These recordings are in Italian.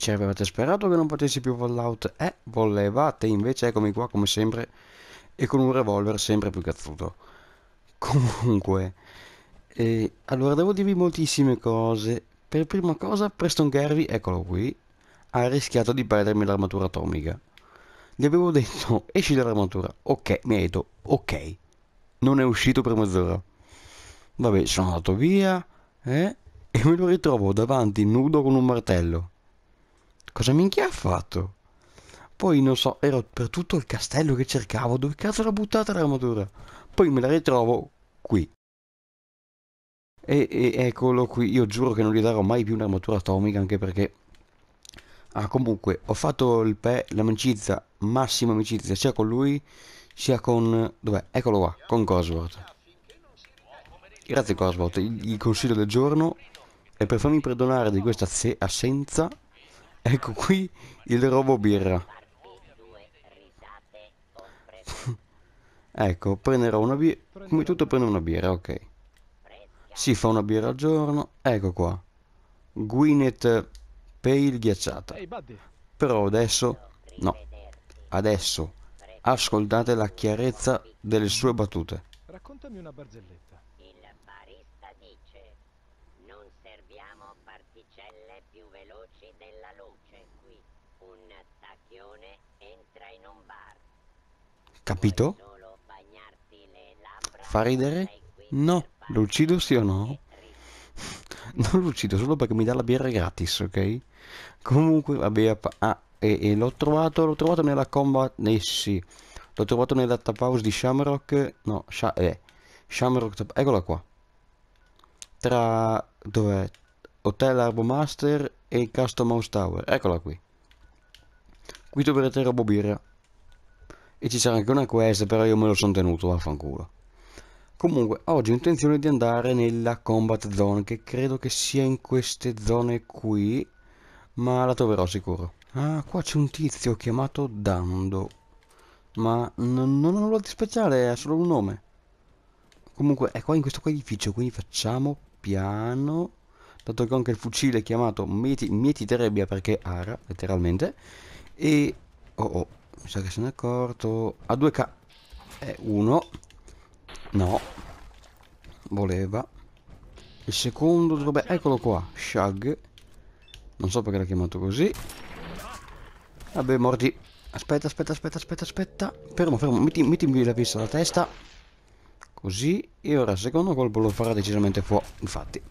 Ci avevate sperato che non potessi più Fallout? Eh, volevate, invece eccomi qua come sempre e con un revolver sempre più cazzuto. Comunque, eh, allora devo dirvi moltissime cose. Per prima cosa, Preston Garvey, eccolo qui, ha rischiato di perdermi l'armatura atomica. Gli avevo detto, esci dall'armatura. Ok, mi ha detto, ok. Non è uscito per mezz'ora. Vabbè, sono andato via, eh, e me lo ritrovo davanti nudo con un martello. Cosa minchia ha fatto? Poi non so, ero per tutto il castello che cercavo, dove cazzo l'ha buttata l'armatura? Poi me la ritrovo qui. E, e, eccolo qui, io giuro che non gli darò mai più un'armatura atomica anche perché... Ah, comunque, ho fatto il pe, l'amicizia, massima amicizia, sia con lui, sia con... Dov'è? Eccolo qua, con Cosworth. Grazie Cosworth, il, il consiglio del giorno e per farmi perdonare di questa assenza Ecco qui il robo birra. ecco, prenderò una birra. Come tutto prendo una birra, ok. Si fa una birra al giorno. Ecco qua. Gwyneth Pale ghiacciata. Però adesso... No. Adesso. Ascoltate la chiarezza delle sue battute. Raccontami una barzelletta. più veloci della luce qui. Un tacchione entra in un bar. Capito? Fa ridere? No, lo uccido sì o no? Non lo uccido solo perché mi dà la birra gratis, ok? Comunque, vabbè, ah, e, e l'ho trovato, l'ho trovato nella combat, eh sì, l'ho trovato nella tap house di Shamrock, no, Sha, eh, Shamrock, eccola qua, tra, dov'è, Hotel Harbor Master e Custom House Tower. Eccola qui. Qui dovrete robobire. E ci sarà anche una quest, però io me lo sono tenuto, vaffanculo. Comunque, oggi ho intenzione di andare nella combat zone, che credo che sia in queste zone qui, ma la troverò sicuro. Ah, qua c'è un tizio chiamato Dando, ma non ho nulla di speciale, ha solo un nome. Comunque, è qua in questo qua edificio, quindi facciamo piano dato che anche il fucile è chiamato mieti, mietiterebbia perché ara, letteralmente, e... oh oh, mi sa che se ne è accorto... a 2K è uno. no, voleva, il secondo dovrebbe... eccolo qua, Shag, non so perché l'ha chiamato così, vabbè morti, aspetta, aspetta, aspetta, aspetta, aspetta, fermo, fermo, metti, mettimi la pista alla testa, così, e ora il secondo colpo lo farà decisamente fuori, infatti.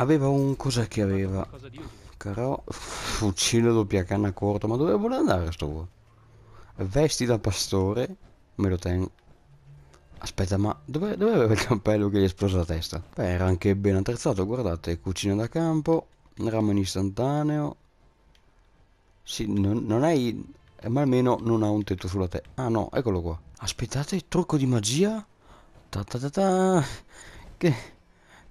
Aveva un... cos'è che aveva? Carò... Fucile doppia canna corto, ma dove vuole andare sto qua? Vesti da pastore, me lo tengo. Aspetta, ma dove, dove aveva il cappello che gli è esploso la testa? Beh, era anche ben attrezzato, guardate, cucina da campo, ramen istantaneo. Sì, non, non è... Ma almeno non ha un tetto sulla testa. Ah no, eccolo qua. Aspettate, trucco di magia. Ta ta ta ta. Che...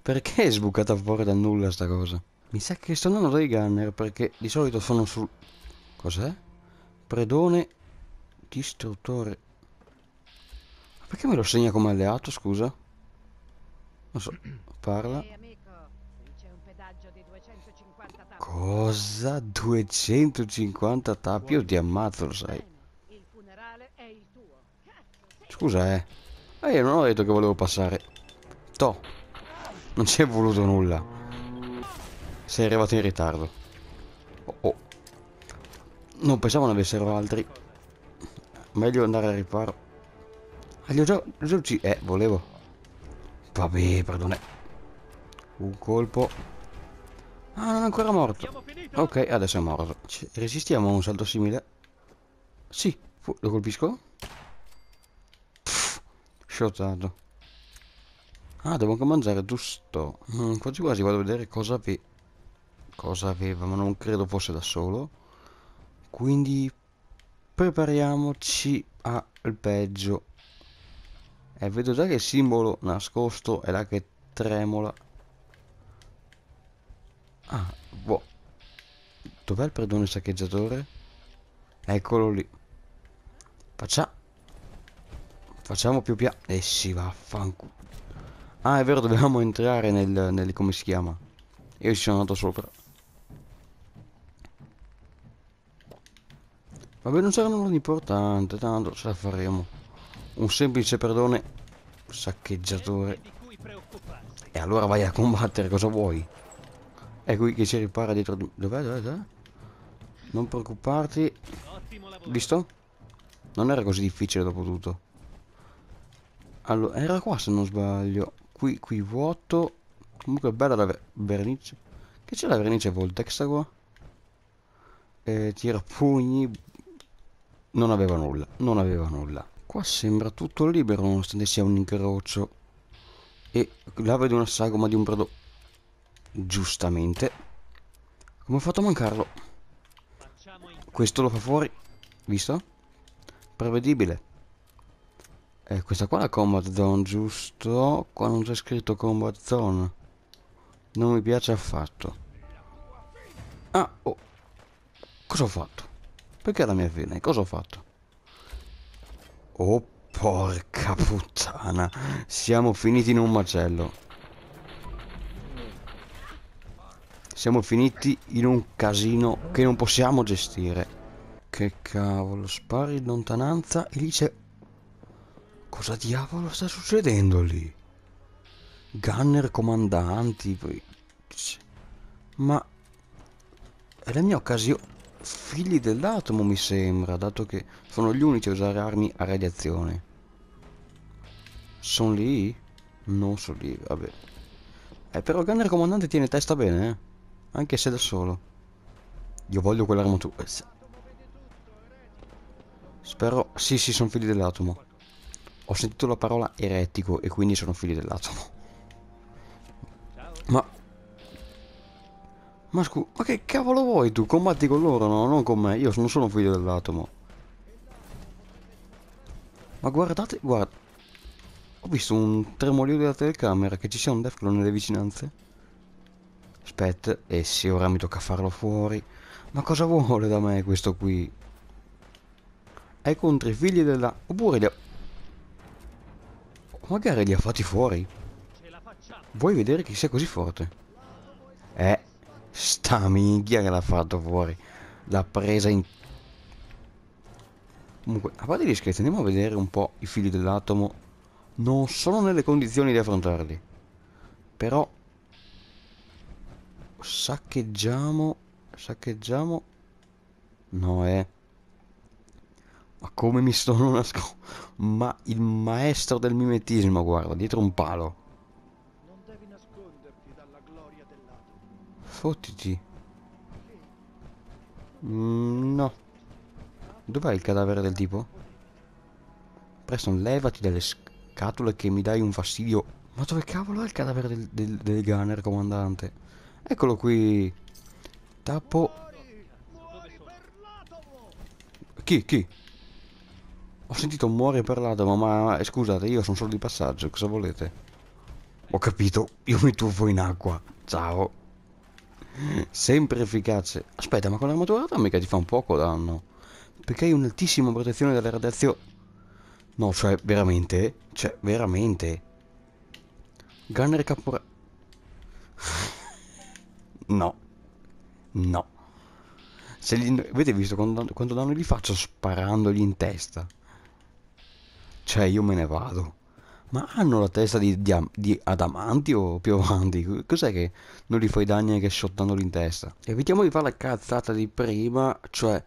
Perché è sbucata fuori dal nulla sta cosa? Mi sa che sto andando dai gunner perché di solito sono sul... Cos'è? Predone distruttore. Perché me lo segna come alleato, scusa? Non so, parla. Cosa? 250 tappi? Io ti ammazzo, lo sai. Scusa, eh. Ma eh, io non ho detto che volevo passare. To. Non ci è voluto nulla. Sei arrivato in ritardo. Oh, oh. Non pensavo ne avessero altri. Meglio andare a riparo. Ah, li ho già, li ho Eh, volevo. Vabbè, perdone. Un colpo. Ah, non è ancora morto. Ok, adesso è morto. Ci resistiamo a un salto simile? Sì, lo colpisco. Pfff, shotato. Ah, devo anche mangiare, giusto. Mm, quasi quasi vado a vedere cosa, ave... cosa aveva, ma non credo fosse da solo. Quindi prepariamoci al peggio. E eh, vedo già che il simbolo nascosto è là che tremola. Ah, boh. Dov'è il perdone saccheggiatore? Eccolo lì. Faccia. Facciamo più piano. E eh si sì, vaffanculo. Ah, è vero, dovevamo entrare nel, nel come si chiama. Io ci sono andato sopra. Vabbè, non sarà nulla di importante, tanto ce la faremo. Un semplice perdone saccheggiatore. E allora vai a combattere, cosa vuoi? È qui che si ripara dietro di... Dov'è, dov'è, dov'è? Non preoccuparti. Visto? Non era così difficile dopo tutto. Allora, era qua se non sbaglio qui, qui vuoto. Comunque bella la ver vernice. Che c'è la vernice Voltex qua? Eh, tira pugni. Non aveva nulla, non aveva nulla. Qua sembra tutto libero nonostante sia un incrocio. E la vedo una sagoma di un prodotto. Giustamente. Come ho fatto a mancarlo? Questo lo fa fuori. Visto? Prevedibile. Eh, questa qua è la combat zone, giusto? Qua non c'è scritto combat zone. Non mi piace affatto. Ah, oh. Cosa ho fatto? Perché è la mia fine? Cosa ho fatto? Oh, porca puttana. Siamo finiti in un macello. Siamo finiti in un casino che non possiamo gestire. Che cavolo, spari in lontananza e lì c'è Cosa diavolo sta succedendo lì? Gunner comandanti. Ma è la mia occasione. Figli dell'atomo mi sembra, dato che sono gli unici a usare armi a radiazione. Sono lì? Non sono lì, vabbè. Eh, però Gunner comandante tiene testa bene, eh. Anche se da solo. Io voglio quell'armatura. Eh, Spero... Sì, sì, sono figli dell'atomo. Ho sentito la parola eretico e quindi sono figli dell'atomo. Ma... Ma scusa, ma che cavolo vuoi tu? Combatti con loro, no? Non con me. Io non sono figlio dell'atomo. Ma guardate, guarda. Ho visto un tremolio della telecamera, che ci sia un Defclone nelle vicinanze. Aspetta, e se ora mi tocca farlo fuori. Ma cosa vuole da me questo qui? È contro i figli della... Oppure... Le... Magari li ha fatti fuori. Vuoi vedere che sia così forte? Eh, sta minchia che l'ha fatto fuori. L'ha presa in... Comunque, a parte gli scherzi, andiamo a vedere un po' i figli dell'atomo. Non sono nelle condizioni di affrontarli. Però... Saccheggiamo... Saccheggiamo... No, eh... Ma come mi sono nascosto? Ma il maestro del mimetismo, guarda, dietro un palo. Non devi nasconderti dalla gloria dell'atomo. Fottiti. Mm, no. Dov'è il cadavere del tipo? Preston, levati dalle scatole che mi dai un fastidio. Ma dove cavolo è il cadavere del, del, del gunner, comandante? Eccolo qui. Tappo... Muori, muori chi? Chi? Ho sentito muore per l'Adamo, ma eh, scusate, io sono solo di passaggio, cosa volete? Ho capito, io mi tuffo in acqua. Ciao. Sempre efficace. Aspetta, ma con l'armatura mica ti fa un poco danno. Perché hai un'altissima protezione dalle radiazioni. No, cioè, veramente? Cioè, veramente? Gunner Capora... no. No. Se gli... Avete visto quanto danno gli faccio sparandogli in testa? cioè io me ne vado. Ma hanno la testa di, di, di adamantio più avanti? Cos'è che non li fai danni anche shottandoli in testa? Evitiamo di fare la cazzata di prima, cioè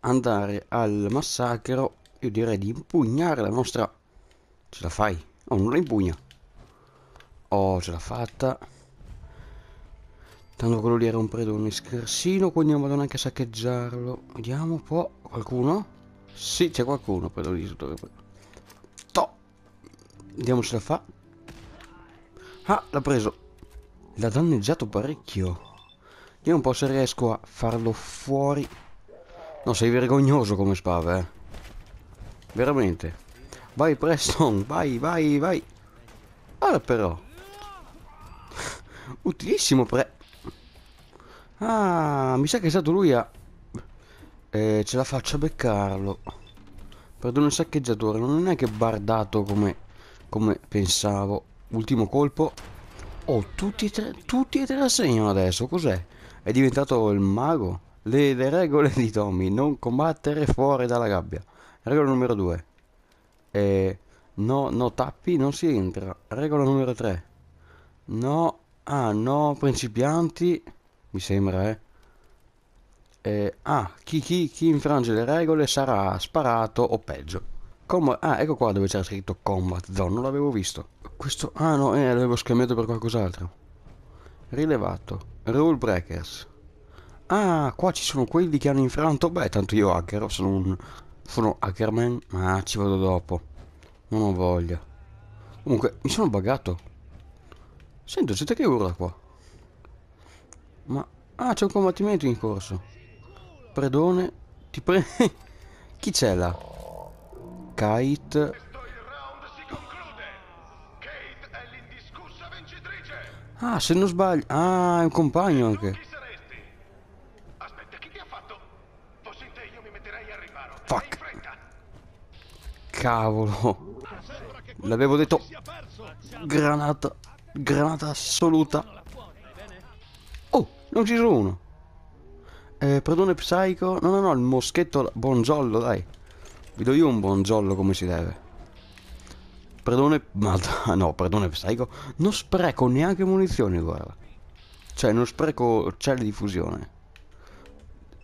andare al massacro, io direi di impugnare la nostra... Ce la fai? Oh, non la impugna. Oh, ce l'ha fatta. Tanto quello lì era un predone scarsino, quindi non vado neanche a saccheggiarlo. Vediamo un po'. Qualcuno? Sì, c'è qualcuno, predone di tutto. Vediamo se la fa. Ah, l'ha preso. L'ha danneggiato parecchio. Io po' se riesco a farlo fuori. No, sei vergognoso come spava, eh. Veramente. Vai Preston, vai, vai, vai. Allora però. Utilissimo pre... Ah, mi sa che è stato lui a... Eh, ce la faccio a beccarlo. Perdono il saccheggiatore, non è che bardato come come pensavo ultimo colpo oh tutti e tre tutti e tre la segnano adesso cos'è è diventato il mago le, le, regole di Tommy non combattere fuori dalla gabbia regola numero 2 eh, no no tappi non si entra regola numero 3 no ah no principianti mi sembra eh eh, ah, chi, chi, chi infrange le regole sarà sparato o peggio. Combat, ah ecco qua dove c'era scritto Combat Zone, non l'avevo visto. Questo, ah no, eh, l'avevo scambiato per qualcos'altro. Rilevato, Rule Breakers. Ah, qua ci sono quelli che hanno infranto, beh tanto io hacker, sono un... sono hackerman, ma ci vado dopo. Non ho voglia. Comunque, mi sono buggato. Sento, siete che urla qua. Ma... Ah, c'è un combattimento in corso. Predone, ti pre... Chi c'è là? Kate. Ah, se non sbaglio. Ah, è un compagno anche. Fuck. Cavolo. L'avevo detto. Granata. Granata assoluta. Oh, non ci sono uno. Eh, perdone Psycho. No, no, no, il moschetto bonzollo, dai. Vi do io un buon zollo come si deve. Perdone, ma no, perdone, psycho. Non spreco neanche munizioni, guarda. Cioè, non spreco celli di fusione.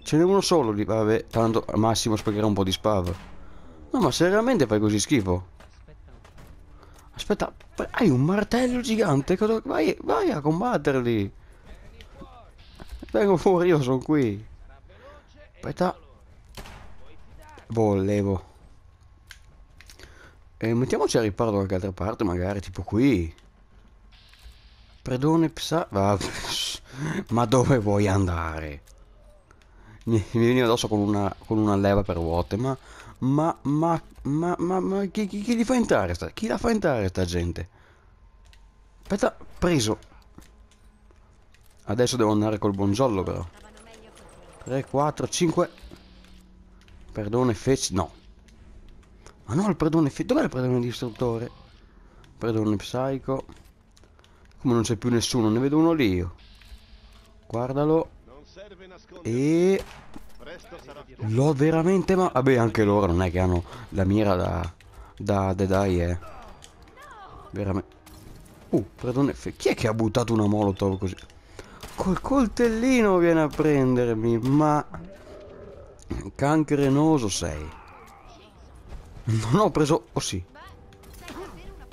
Ce n'è uno solo di... Vabbè, tanto al massimo sprecherò un po' di spav. No, ma seriamente fai così schifo? Aspetta, hai un martello gigante? Vai, vai a combatterli. Vengo fuori, io sono qui. Aspetta, Volevo. E mettiamoci a riparo da qualche altra parte, magari, tipo qui. Perdone psa... Vabbè. ma dove vuoi andare? Mi, mi viene addosso con una, con una leva per ruote, ma... Ma, ma, ma, ma, ma chi, chi, chi, li fa entrare? Sta, chi la fa entrare sta gente? Aspetta, preso. Adesso devo andare col buongiorno però. 3, 4, 5... Perdone fece... No. Ma no, il perdone fece... Dov'è il perdone distruttore? Perdone psycho. Come non c'è più nessuno, ne vedo uno lì io. Guardalo. E... L'ho veramente ma... Vabbè, anche loro non è che hanno la mira da... Da Deadeye, eh. Veramente... Uh, perdone fece... Chi è che ha buttato una molotov così? Col coltellino viene a prendermi, ma... Cancrenoso sei. Non ho preso... Oh sì.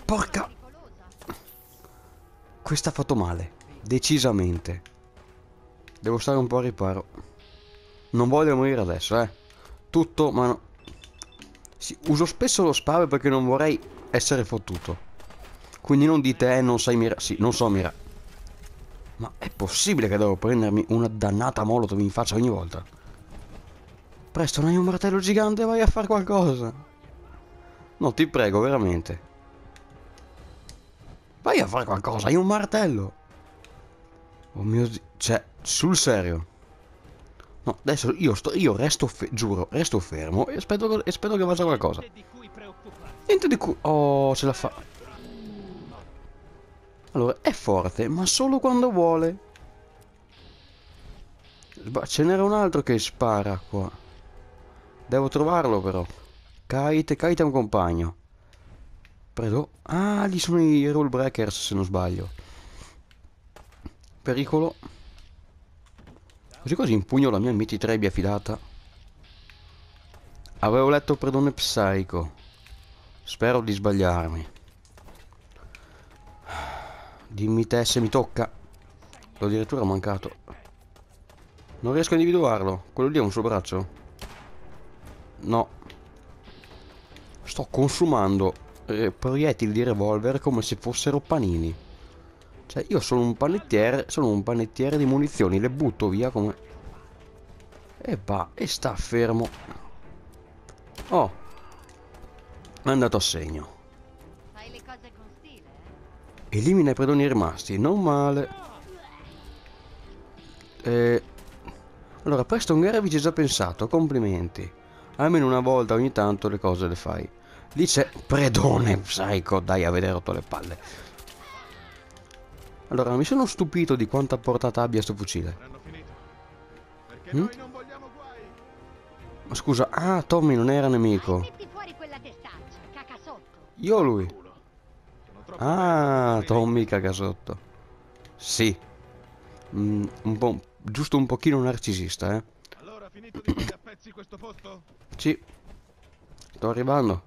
Porca... Questa ha fatto male. Decisamente. Devo stare un po' a riparo. Non voglio morire adesso, eh. Tutto, ma... No... Sì, uso spesso lo sparo perché non vorrei essere fottuto. Quindi non dite, eh, non sai mira... Sì, non so mira. Ma è possibile che devo prendermi una dannata molotov in faccia ogni volta? Presto, non hai un martello gigante, vai a fare qualcosa. No, ti prego, veramente. Vai a fare qualcosa, hai un martello. Oh mio dio, cioè, sul serio. No, adesso io, sto, io resto, giuro, resto fermo e aspetto, e che faccia qualcosa. Niente di cui... Oh, ce la fa. Allora, è forte, ma solo quando vuole. Ce n'era un altro che spara qua. Devo trovarlo però. Kite, Kite è un compagno. Preso. Ah, lì sono i rule breakers se non sbaglio. Pericolo. Così così impugno la mia miti trebbia affidata. Avevo letto predone Psycho. Spero di sbagliarmi. Dimmi te se mi tocca. L'ho addirittura mancato. Non riesco a individuarlo. Quello lì è un suo braccio? No. Sto consumando eh, proiettili di revolver come se fossero panini. Cioè, io sono un panettiere, sono un panettiere di munizioni, le butto via come... E va, e sta fermo. Oh. È andato a segno. Eh? Elimina i predoni rimasti, non male. Eh... Allora, Preston Garage ci ha già pensato, complimenti. Almeno una volta ogni tanto le cose le fai. Dice predone, psycho, dai a vedere rotto le palle. Allora, mi sono stupito di quanta portata abbia sto fucile. Mm? Ma scusa, ah, Tommy non era nemico. Io lui? Ah, Tommy cagasotto. Sì. Mm, un giusto un pochino narcisista, eh. pezzi questo posto? Sì. Sto arrivando.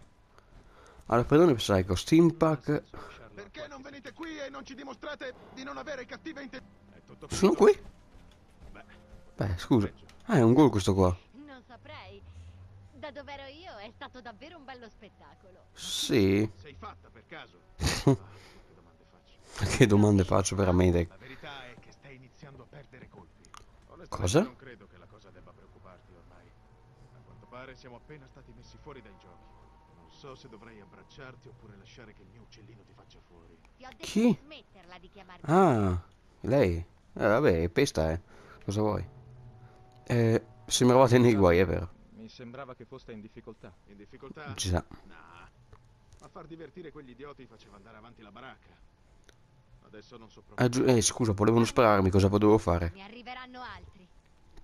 Allora, perdone, Psycho, Steampack... Perché non venite qui e non ci dimostrate di non avere cattive intenzioni? Sono qui? Beh, scusa. Ah, è un gol questo qua. Non saprei. Da dove ero io è stato davvero un bello spettacolo. Sì. Sei fatta per caso? ah, che domande faccio? veramente? La verità è che stai iniziando a perdere colpi. Cosa? Non credo che la cosa debba preoccuparti pare siamo appena stati messi fuori dai giochi. Non so se dovrei abbracciarti oppure lasciare che il mio uccellino ti faccia fuori. Chi? Ah, lei. Eh, vabbè, è pesta, eh. Cosa vuoi? Eh, sembravate nei guai, è vero. Mi sembrava che foste in difficoltà. In difficoltà? Ci sa. Nah. A far divertire quegli idioti faceva andare avanti la baracca. Adesso non so proprio... Ah, eh, scusa, volevano spararmi, cosa potevo fare? Ne arriveranno altri.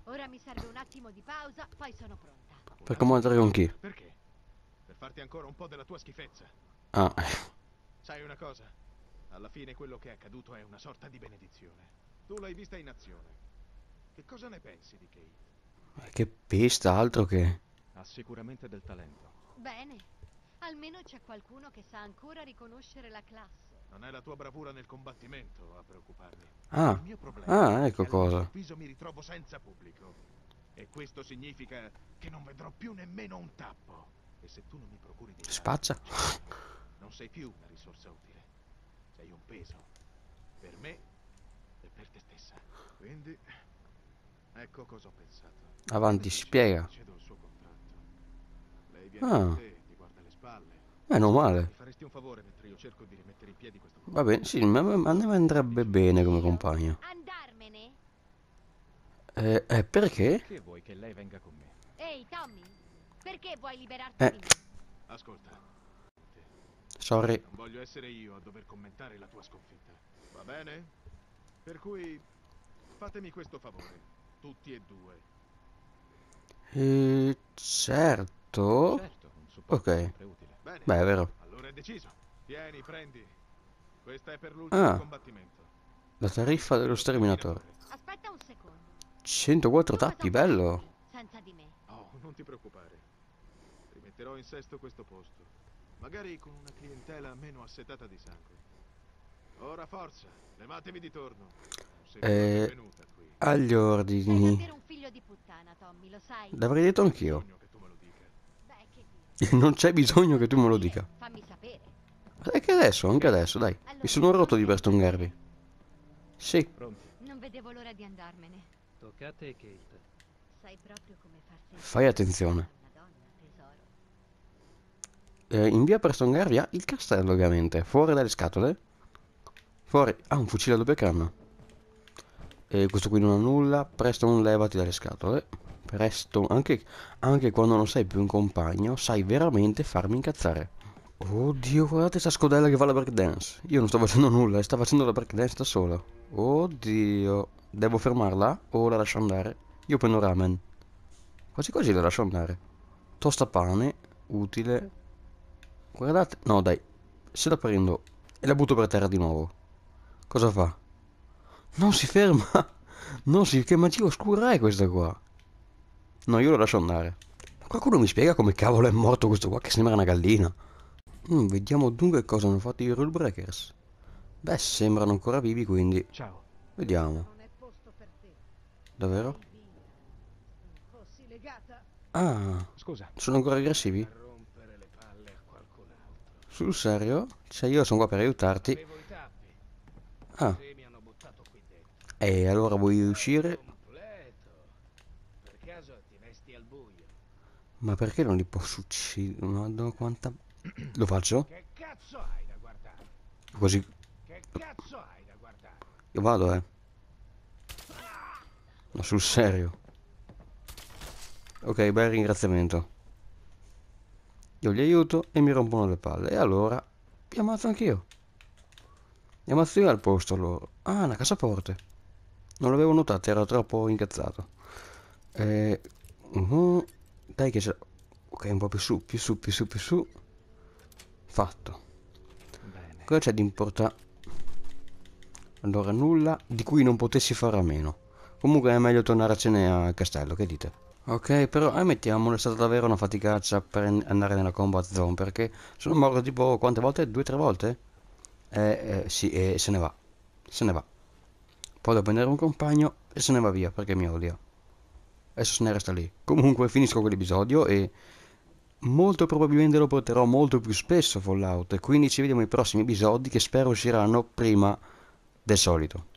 Ora mi serve un attimo di pausa, poi sono pronta. Per comandare con chi? Perché? Per farti ancora un po' della tua schifezza. Ah. Sai una cosa? Alla fine quello che è accaduto è una sorta di benedizione. Tu l'hai vista in azione. Che cosa ne pensi di Kate? Che pista, altro che... Ha sicuramente del talento. Bene. Almeno c'è qualcuno che sa ancora riconoscere la classe. Non è la tua bravura nel combattimento a preoccuparmi. Ah, Il mio problema ah ecco cosa. All'improvviso mi ritrovo senza pubblico. E questo significa che non vedrò più nemmeno un tappo. E se tu non mi procuri di... Spaccia. Non sei più una risorsa utile. Sei un peso. Per me e per te stessa. Quindi... Ecco cosa ho pensato. Avanti, spiega. Il suo contratto. Ah. Te, ti guarda le spalle Meno male. Va bene, sì, ma, a me andrebbe bene come compagno. Andarmene? Eh, eh, perché? Perché vuoi che lei venga con me? Ehi, Tommy, perché vuoi liberarti eh. Ascolta. Sorry. Non voglio essere io a dover commentare la tua sconfitta. Va bene? Per cui fatemi questo favore, tutti e due. Eh, certo. certo ok. Bene. Beh, è vero. Allora è deciso. Tieni, prendi. Questa è per l'ultimo ah. combattimento. La tariffa dello sterminatore. Aspetta un secondo. 104 tappi, bello. Senza di me. Oh, non ti preoccupare. Rimetterò in sesto questo posto. Magari con una clientela meno assetata di sangue. Ora forza, levatevi di torno. Eh, agli ordini. L'avrei detto anch'io. Non c'è bisogno che tu me lo dica. Fammi sapere. Sai che adesso, anche adesso, dai. Mi sono rotto di bastongarvi. Sì. Non vedevo l'ora di andarmene. Tocca Kate. Sai proprio come farsi. Fai attenzione. Eh, in via Preston Garvia il castello, ovviamente. Fuori dalle scatole. Fuori. Ah, un fucile a doppia canna. E eh, questo qui non ha nulla. un levati dalle scatole presto, anche, anche quando non sei più un compagno, sai veramente farmi incazzare. Oddio, guardate questa scodella che fa la breakdance. Io non sto facendo nulla, eh, sta facendo la breakdance da sola. Oddio. Devo fermarla o la lascio andare? Io prendo ramen. Quasi quasi la lascio andare. Tosta pane, utile. Guardate, no dai. Se la prendo e la butto per terra di nuovo. Cosa fa? Non si ferma. Non si, che magia oscura è questa qua? No, io lo lascio andare. Ma qualcuno mi spiega come cavolo è morto questo qua che sembra una gallina? Mm, vediamo dunque cosa hanno fatto i rule breakers. Beh, sembrano ancora vivi quindi. Ciao. Vediamo. Davvero? Ah. Scusa. Sono ancora aggressivi? Sul serio? Cioè io sono qua per aiutarti. Ah. E eh, allora vuoi uscire? Ma perché non li posso uccidere? Madonna quanta... Lo faccio? Che cazzo hai da guardare? Così... Che cazzo hai da guardare? Io vado, eh. Ma sul serio. Ok, bel ringraziamento. Io li aiuto e mi rompono le palle. E allora... Li ammazzo anch'io. Mi ammazzo io al posto loro. Ah, una cassaforte. Non l'avevo notata, era troppo incazzato. Eh... Uh mhm. -huh. Dai che c'è... Ok, un po' più su, più su, più su, più su. Fatto. Bene. Cosa c'è di importante? Allora, nulla di cui non potessi fare a meno. Comunque è meglio tornarcene a castello, che dite? Ok, però ammettiamolo, eh, è stata davvero una faticaccia per andare nella combat zone, perché sono morto tipo quante volte? Due o tre volte? Eh, eh sì, e eh, se ne va. Se ne va. Poi devo prendere un compagno e se ne va via, perché mi odia. Adesso se ne resta lì. Comunque finisco quell'episodio e molto probabilmente lo porterò molto più spesso Fallout, e quindi ci vediamo nei prossimi episodi che spero usciranno prima del solito.